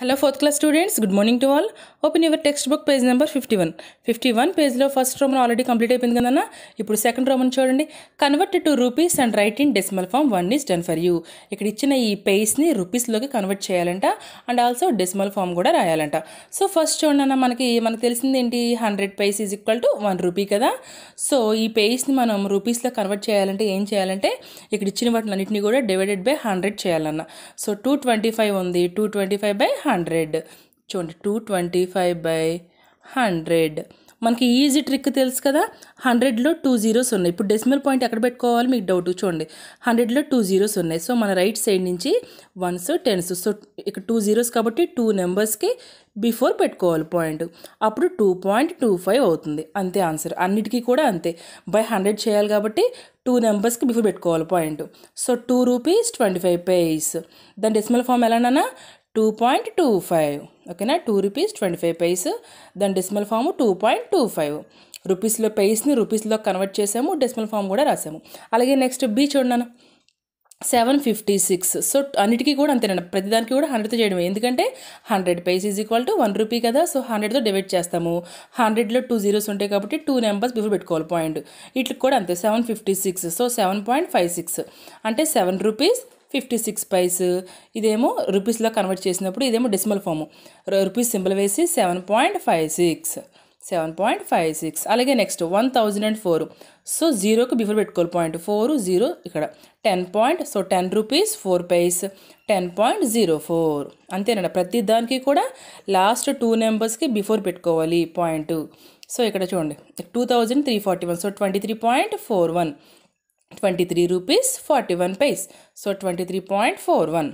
hello fourth class students good morning to all open your text book page number fifty one fifty one పేజ్లో first roman already complete అయిపోయింది కదన్న ఇప్పుడు second roman చూడండి convert to rupees and write in decimal form one is done for you ఇక్కడ ఇచ్చిన ఈ పేజ్ని రూపీస్లోకి కన్వర్ట్ చేయాలంట అండ్ ఆల్సో డెసిమల్ ఫామ్ కూడా రాయాలంట సో ఫస్ట్ చూడండి అన్న మనకి మనకు తెలిసింది ఏంటి hundred paise is equal to one rupee కదా సో ఈ పేజ్ని మనం రూపీస్లో కన్వర్ట్ చేయాలంటే ఏం చేయాలంటే ఇక్కడ ఇచ్చిన వాటిని అన్నింటినీ కూడా డివైడెడ్ బై హండ్రెడ్ చేయాలన్న సో టూ ట్వంటీ ఫైవ్ ఉంది two twenty five by hundred చూడండి two twenty five by hundred మనకి ఈజీ ట్రిక్ తెలుసు కదా హండ్రెడ్లో టూ జీరోస్ ఉన్నాయి ఇప్పుడు డెసిమల్ పాయింట్ ఎక్కడ పెట్టుకోవాలి మీకు డౌట్ చూడండి హండ్రెడ్లో టూ జీరోస్ ఉన్నాయి సో మన రైట్ సైడ్ నుంచి వన్స్ టెన్స్ సో ఇక్కడ టూ జీరోస్ కాబట్టి టూ నెంబర్స్కి బిఫోర్ పెట్టుకోవాలి పాయింట్ అప్పుడు టూ పాయింట్ టూ ఫైవ్ అవుతుంది అంతే ఆన్సర్ అన్నిటికీ కూడా అంతే బై హండ్రెడ్ చేయాలి కాబట్టి టూ నెంబర్స్కి బిఫోర్ పెట్టుకోవాలి point so two rupees twenty five paise దాని డెసిమల్ ఫామ్ ఎలానన్నా టూ పాయింట్ టూ ఫైవ్ ఓకేనా two rupees twenty five paise దాని decimal form two point two five రూపీస్లో పైస్ని రూపీస్లో కన్వర్ట్ చేసాము డెసిమల్ ఫామ్ కూడా రాసాము అలాగే నెక్స్ట్ బీ చూడన్నాను సెవెన్ ఫిఫ్టీ సిక్స్ సో అన్నిటికీ కూడా అంతేనండి ప్రతిదానికి కూడా హండ్రెడ్తో చేయడం ఎందుకంటే hundred paise is equal to one rupee కదా సో హండ్రెడ్తో డివైడ్ చేస్తాము హండ్రెడ్లో టూ జీరోస్ ఉంటాయి కాబట్టి టూ నెంబర్స్ బిఫోర్ పెట్టుకోవాలి పాయింట్ ఇట్లా కూడా అంతే seven fifty six so seven point five six అంటే seven rupees fifty six paise ఇదేమో రూపీస్లో కన్వర్ట్ చేసినప్పుడు ఇదేమో డెసిమల్ ఫామ్ రూపీస్ సింబల్ వేసి seven point five six seven point five six అలాగే next one thousand and four so జీరోకి before పెట్టుకోవాలి point four zero ఇక్కడ ten point so ten rupees four paise ten point zero four అంతేనండి ప్రతి దానికి కూడా last two నెంబర్స్కి బిఫోర్ పెట్టుకోవాలి పాయింట్ సో ఇక్కడ చూడండి two thousand three forty one so twenty three point four one twenty three rupees forty one paise so twenty three point four one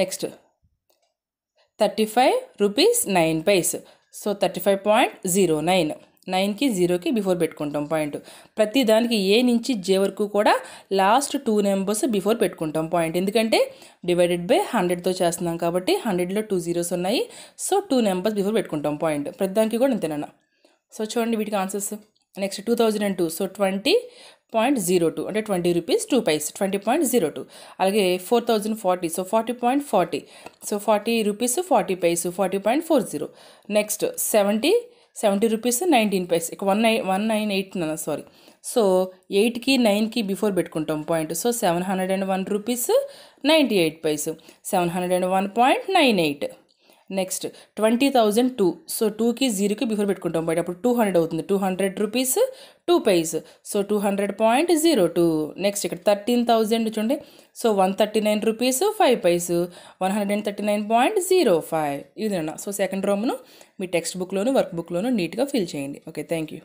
next thirty five rupees nine paise so thirty five point zero nine నైన్కి జీరోకి before పెట్టుకుంటాం point ప్రతి దానికి ఏ నుంచి J వరకు కూడా last two numbers before పెట్టుకుంటాం point ఎందుకంటే డివైడెడ్ బై హండ్రెడ్తో చేస్తున్నాం కాబట్టి హండ్రెడ్లో టూ జీరోస్ ఉన్నాయి సో టూ నెంబర్స్ బిఫోర్ పెట్టుకుంటాం పాయింట్ ప్రతి దానికి కూడా అంతేనా సో చూడండి వీటికి answers next two thousand and two so twenty point zero two అంటే twenty rupees two paise twenty point zero two అలాగే four thousand forty so forty point forty so forty rupees forty paise forty point four zero next seventy seventy rupees nineteen paise ఇక one nine one nine eight sorry so ఎయిట్కి నైన్కి before పెట్టుకుంటాం point so seven hundred and one rupees ninety eight paise seven hundred and one point nine eight next twenty thousand two so టూకి జీరోకి before పెట్టుకుంటాం బయట అప్పుడు two hundred అవుతుంది two hundred rupees two paise so two hundred point zero two next ఇక్కడ thirteen thousand చూడండి so one thirty nine rupees five paise one hundred and thirty nine point zero five ఇది అన్న సో సెకండ్ రోమ్ను మీ text బుక్లోను work బుక్లోను నీట్గా fill చేయండి ఓకే థ్యాంక్ యూ